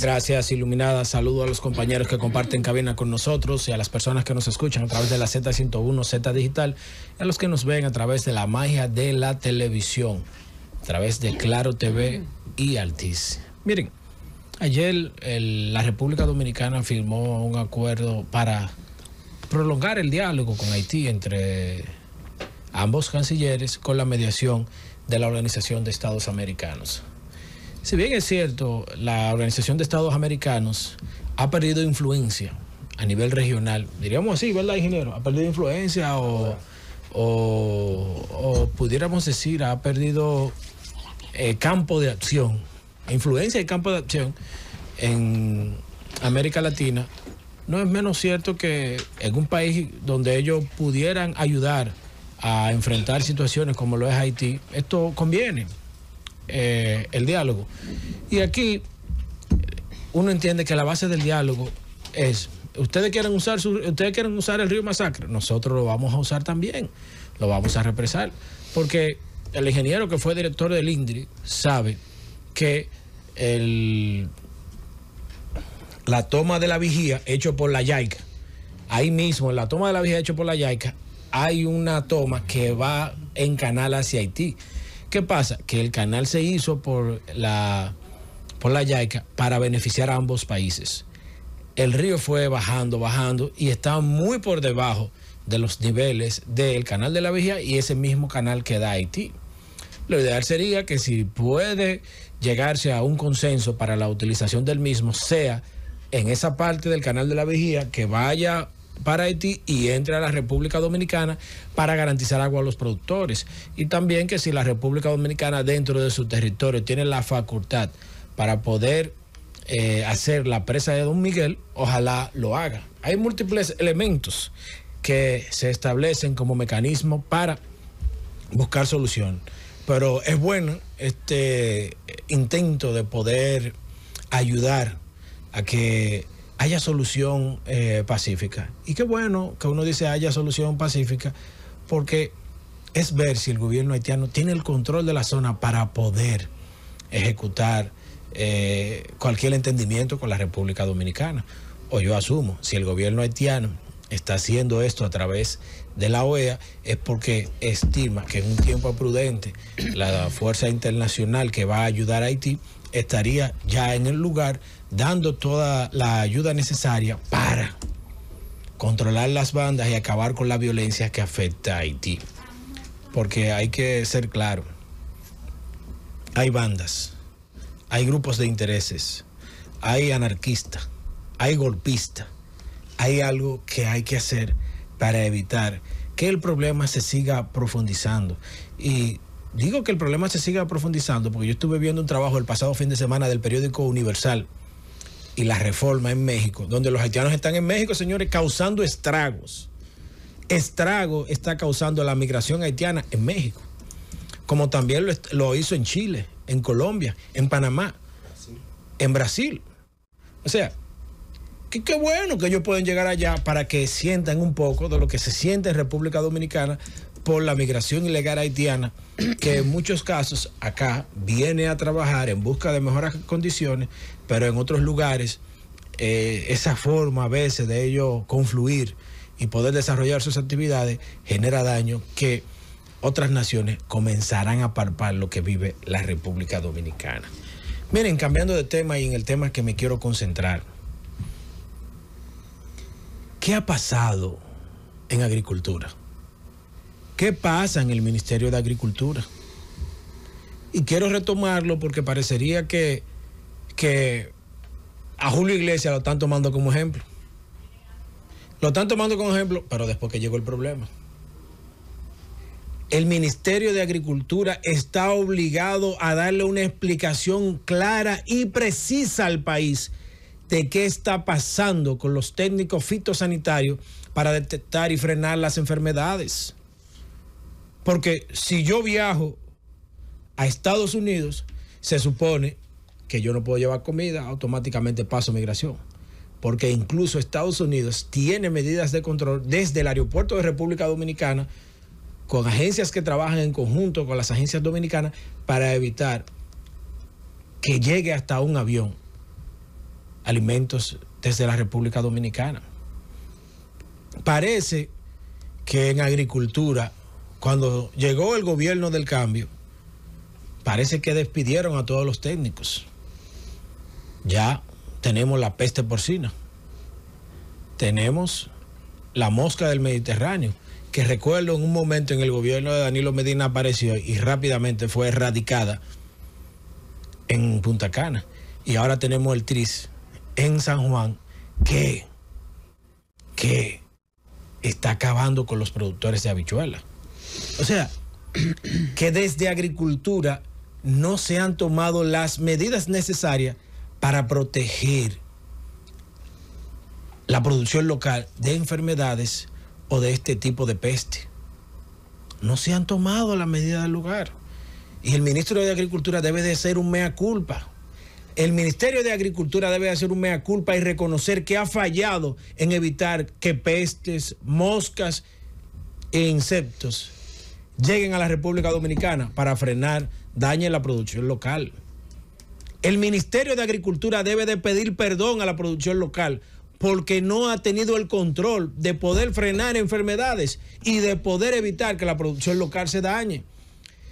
Gracias, Iluminada. Saludo a los compañeros que comparten cabina con nosotros y a las personas que nos escuchan a través de la Z101, Z Digital, y a los que nos ven a través de la magia de la televisión, a través de Claro TV y Altiz. Miren, ayer la República Dominicana firmó un acuerdo para prolongar el diálogo con Haití entre ambos cancilleres con la mediación de la Organización de Estados Americanos. Si bien es cierto, la Organización de Estados Americanos ha perdido influencia a nivel regional, diríamos así, ¿verdad, ingeniero? Ha perdido influencia o, pudiéramos decir, ha perdido eh, campo de acción, influencia y campo de acción en América Latina. No es menos cierto que en un país donde ellos pudieran ayudar a enfrentar situaciones como lo es Haití, esto conviene. Eh, el diálogo. Y aquí uno entiende que la base del diálogo es, ustedes quieren usar, ustedes quieren usar el río Masacre, nosotros lo vamos a usar también, lo vamos a represar, porque el ingeniero que fue director del INDRI sabe que el, la toma de la vigía hecho por la YAICA, ahí mismo, en la toma de la vigía hecho por la YAICA, hay una toma que va en canal hacia Haití. ¿Qué pasa? Que el canal se hizo por la, por la YAICA para beneficiar a ambos países. El río fue bajando, bajando y está muy por debajo de los niveles del canal de la Vigía y ese mismo canal que da Haití. Lo ideal sería que si puede llegarse a un consenso para la utilización del mismo, sea en esa parte del canal de la Vigía que vaya para Haití y entre a la República Dominicana para garantizar agua a los productores. Y también que si la República Dominicana dentro de su territorio tiene la facultad para poder eh, hacer la presa de Don Miguel, ojalá lo haga. Hay múltiples elementos que se establecen como mecanismo para buscar solución. Pero es bueno este intento de poder ayudar a que haya solución eh, pacífica. Y qué bueno que uno dice haya solución pacífica, porque es ver si el gobierno haitiano tiene el control de la zona para poder ejecutar eh, cualquier entendimiento con la República Dominicana. O yo asumo, si el gobierno haitiano está haciendo esto a través de la OEA, es porque estima que en un tiempo prudente la fuerza internacional que va a ayudar a Haití estaría ya en el lugar dando toda la ayuda necesaria para controlar las bandas y acabar con la violencia que afecta a Haití. Porque hay que ser claro, hay bandas, hay grupos de intereses, hay anarquistas, hay golpistas, hay algo que hay que hacer para evitar que el problema se siga profundizando. Y digo que el problema se siga profundizando porque yo estuve viendo un trabajo el pasado fin de semana del periódico Universal y la reforma en México, donde los haitianos están en México, señores, causando estragos. Estrago está causando la migración haitiana en México, como también lo, hizo en Chile, en Colombia, en Panamá, en Brasil. O sea, qué bueno que ellos pueden llegar allá para que sientan un poco de lo que se siente en República Dominicana, por la migración ilegal haitiana, que en muchos casos acá viene a trabajar en busca de mejores condiciones, pero en otros lugares eh, esa forma a veces de ellos confluir y poder desarrollar sus actividades genera daño que otras naciones comenzarán a palpar lo que vive la República Dominicana. Miren, cambiando de tema y en el tema que me quiero concentrar, ¿qué ha pasado en agricultura? ¿Qué pasa en el Ministerio de Agricultura? Y quiero retomarlo porque parecería que, a Julio Iglesias lo están tomando como ejemplo. Lo están tomando como ejemplo, pero después que llegó el problema. El Ministerio de Agricultura está obligado a darle una explicación clara y precisa al país de qué está pasando con los técnicos fitosanitarios para detectar y frenar las enfermedades. Porque si yo viajo a Estados Unidos, se supone que yo no puedo llevar comida, automáticamente paso migración. Porque incluso Estados Unidos tiene medidas de control desde el aeropuerto de República Dominicana con agencias que trabajan en conjunto con las agencias dominicanas para evitar que llegue hasta un avión alimentos desde la República Dominicana. Parece que en agricultura cuando llegó el gobierno del cambio, parece que despidieron a todos los técnicos. Ya tenemos la peste porcina. Tenemos la mosca del Mediterráneo, que recuerdo en un momento en el gobierno de Danilo Medina apareció y rápidamente fue erradicada en Punta Cana. Y ahora tenemos el tris en San Juan que, que está acabando con los productores de habichuelas. O sea, que desde agricultura no se han tomado las medidas necesarias para proteger la producción local de enfermedades o de este tipo de peste. No se han tomado las medidas del lugar. Y el ministro de Agricultura debe de ser un mea culpa. El Ministerio de Agricultura debe de hacer un mea culpa y reconocer que ha fallado en evitar que pestes, moscas e insectos lleguen a la República Dominicana para frenar, en la producción local. El Ministerio de Agricultura debe de pedir perdón a la producción local porque no ha tenido el control de poder frenar enfermedades y de poder evitar que la producción local se dañe.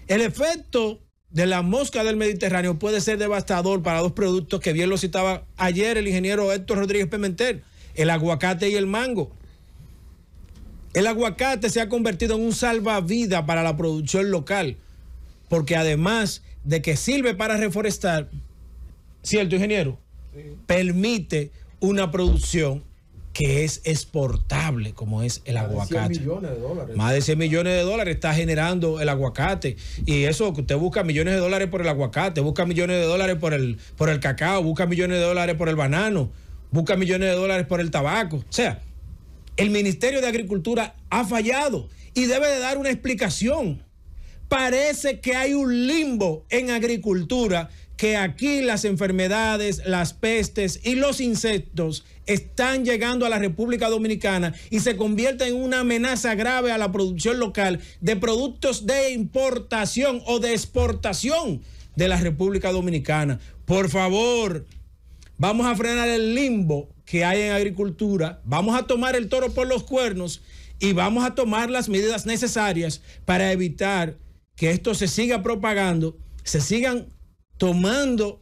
El efecto de la mosca del Mediterráneo puede ser devastador para dos productos que bien lo citaba ayer el ingeniero Héctor Rodríguez Pimentel, el aguacate y el mango. El aguacate se ha convertido en un salvavidas para la producción local, porque además de que sirve para reforestar, ¿cierto, ingeniero? Permite una producción que es exportable, como es el aguacate. Más de 100 millones de dólares. Más de 100 millones de dólares está generando el aguacate. Y eso, usted busca millones de dólares por el aguacate, busca millones de dólares por el, por el cacao, busca millones de dólares por el banano, busca millones de dólares por el tabaco. O sea, el Ministerio de Agricultura ha fallado y debe de dar una explicación. Parece que hay un limbo en agricultura, que aquí las enfermedades, las pestes y los insectos están llegando a la República Dominicana y se convierte en una amenaza grave a la producción local de productos de importación o de exportación de la República Dominicana. Por favor, vamos a frenar el limbo que hay en agricultura, vamos a tomar el toro por los cuernos y vamos a tomar las medidas necesarias para evitar que esto se siga propagando, se sigan tomando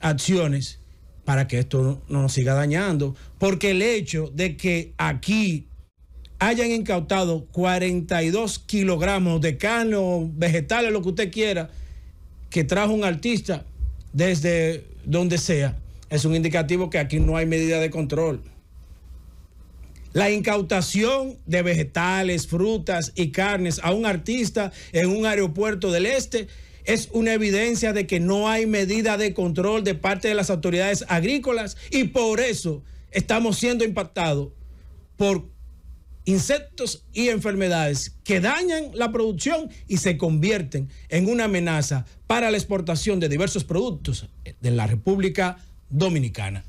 acciones para que esto no nos siga dañando, porque el hecho de que aquí hayan incautado 42 kilogramos de carne o vegetales, lo que usted quiera, que trajo un artista desde donde sea, es un indicativo que aquí no hay medida de control. La incautación de vegetales, frutas y carnes a un artista en un aeropuerto del este es una evidencia de que no hay medida de control de parte de las autoridades agrícolas y por eso estamos siendo impactados por insectos y enfermedades que dañan la producción y se convierten en una amenaza para la exportación de diversos productos de la República Dominicana.